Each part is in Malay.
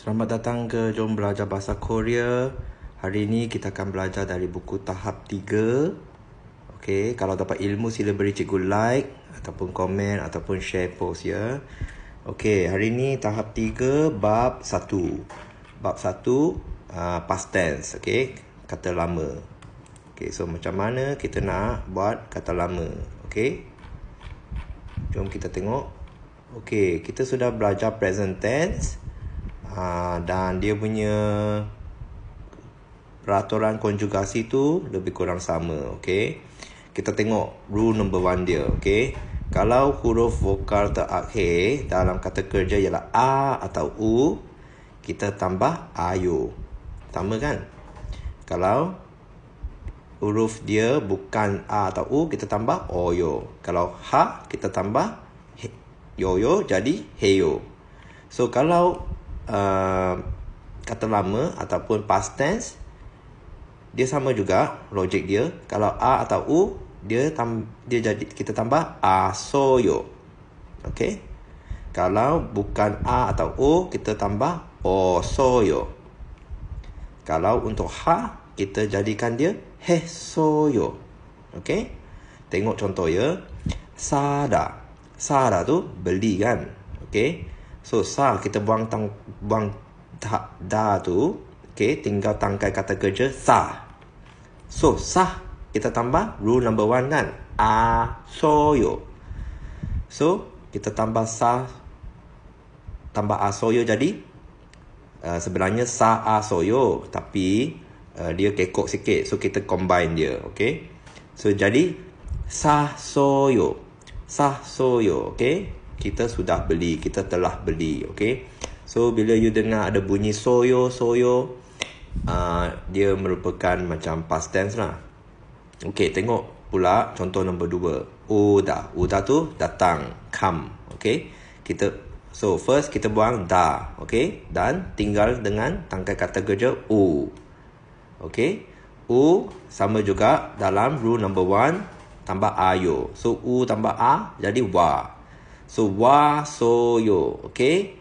Selamat datang ke Jom Belajar Bahasa Korea. Hari ini kita akan belajar dari buku tahap 3. Okey, kalau dapat ilmu sila beri cikgu like ataupun komen ataupun share post ya. Okey, hari ini tahap 3 bab 1. Bab 1 uh, ah, past tense, okey. Kata lama. Okey, so macam mana kita nak buat kata lama, okey? Jom kita tengok. Okey, kita sudah belajar present tense. Ha, dan dia punya peraturan konjugasi tu lebih kurang sama okey kita tengok rule number one dia okey kalau huruf vokal terakhir dalam kata kerja ialah A atau U, kita tambah AYU. Sama kan? Kalau huruf dia bukan A atau U, kita tambah OYO. Kalau H, kita tambah YOYO jadi HEYO. So, kalau uh, kata lama ataupun past tense dia sama juga logik dia kalau a atau u dia tam, dia jadi kita tambah asoyo okey kalau bukan a atau u kita tambah osoyo kalau untuk ha kita jadikan dia hesoyo okey tengok contoh ya sada sada tu beli kan okey So sa kita buang tang buang da, da tu, okay, tinggal tangkai kata kerja sa. So sa kita tambah rule number one kan a so yo. So kita tambah sa tambah a so yo jadi uh, sebenarnya sa a so yo tapi uh, dia kekok sikit so kita combine dia okay. So jadi sa so yo sa so yo okay kita sudah beli, kita telah beli, okay? So bila you dengar ada bunyi soyo soyo, uh, dia merupakan macam past tense lah. Okay, tengok pula contoh nombor dua. Uda, uda tu datang, come, okay? Kita so first kita buang da, okay? Dan tinggal dengan tangkai kata kerja u, okay? U sama juga dalam rule number one tambah ayo. So u tambah a jadi wa, So wa so yo. Okay.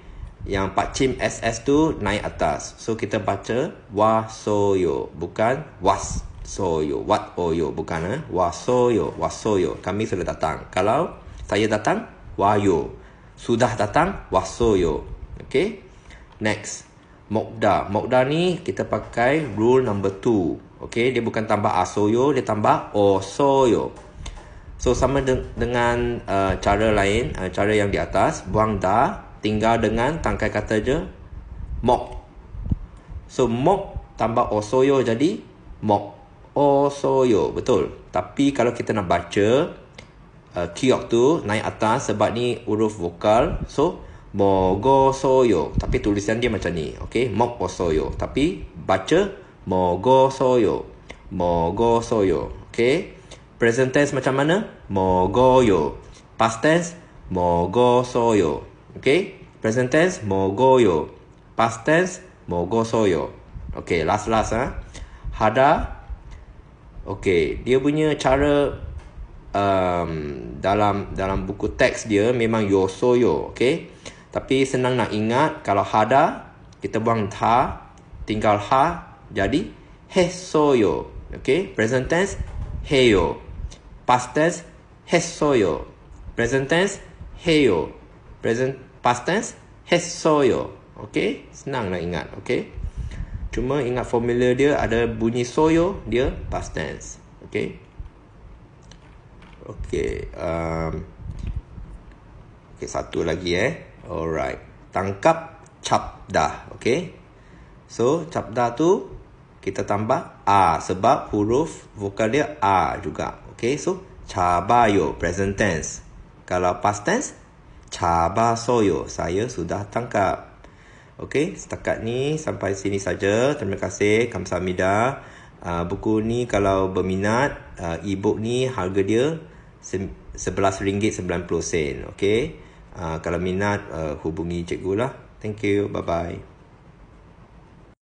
Yang pak cim SS tu naik atas. So kita baca wa so yo. Bukan was so yo. Wat o yo. Bukan eh. Wa so yo. Wa so yo. Kami sudah datang. Kalau saya datang. Wa yo. Sudah datang. Wa so yo. Okay. Next. Mokda. Mokda ni kita pakai rule number two, Okay. Dia bukan tambah yo, Dia tambah osoyo. yo. So sama de- dengan uh, cara lain, uh, cara yang di atas, buang da, tinggal dengan tangkai kata je, mok. So mok tambah osoyo jadi mok. Osoyo, betul. Tapi kalau kita nak baca, uh, kiok tu naik atas sebab ni huruf vokal. So, mogosoyo. Tapi tulisan dia macam ni. Okay, mok osoyo. Tapi baca, mogosoyo, mogosoyo, Okay. Present tense macam mana? Mogoyo. Past tense? Mogosoyo. Okay? Present tense? Mogoyo. Past tense? Mogosoyo. Okay, last last ah. Ha? Hada. Okay, dia punya cara um, dalam dalam buku teks dia memang yosoyo. Okay? Tapi senang nak ingat kalau hada, kita buang ta, tinggal ha, jadi hesoyo. Okay? Present tense? Heyo. Okay? past tense 했어요. present tense 해요. present past tense 했어요. Okay, senang nak ingat. Okay, cuma ingat formula dia ada bunyi soyo dia past tense. Okay, okay, um, okay satu lagi eh. Alright, tangkap cap dah. Okay, so cap dah tu kita tambah a sebab huruf vokal dia a juga. Okay, so cabayo present tense. Kalau past tense, caba soyo saya sudah tangkap. Okay, setakat ni sampai sini saja. Terima kasih, Kamsamida. Ah, buku ni kalau berminat, ah, e-book ni harga dia RM11.90. Okay, ah, kalau minat hubungi cikgu lah. Thank you, bye-bye.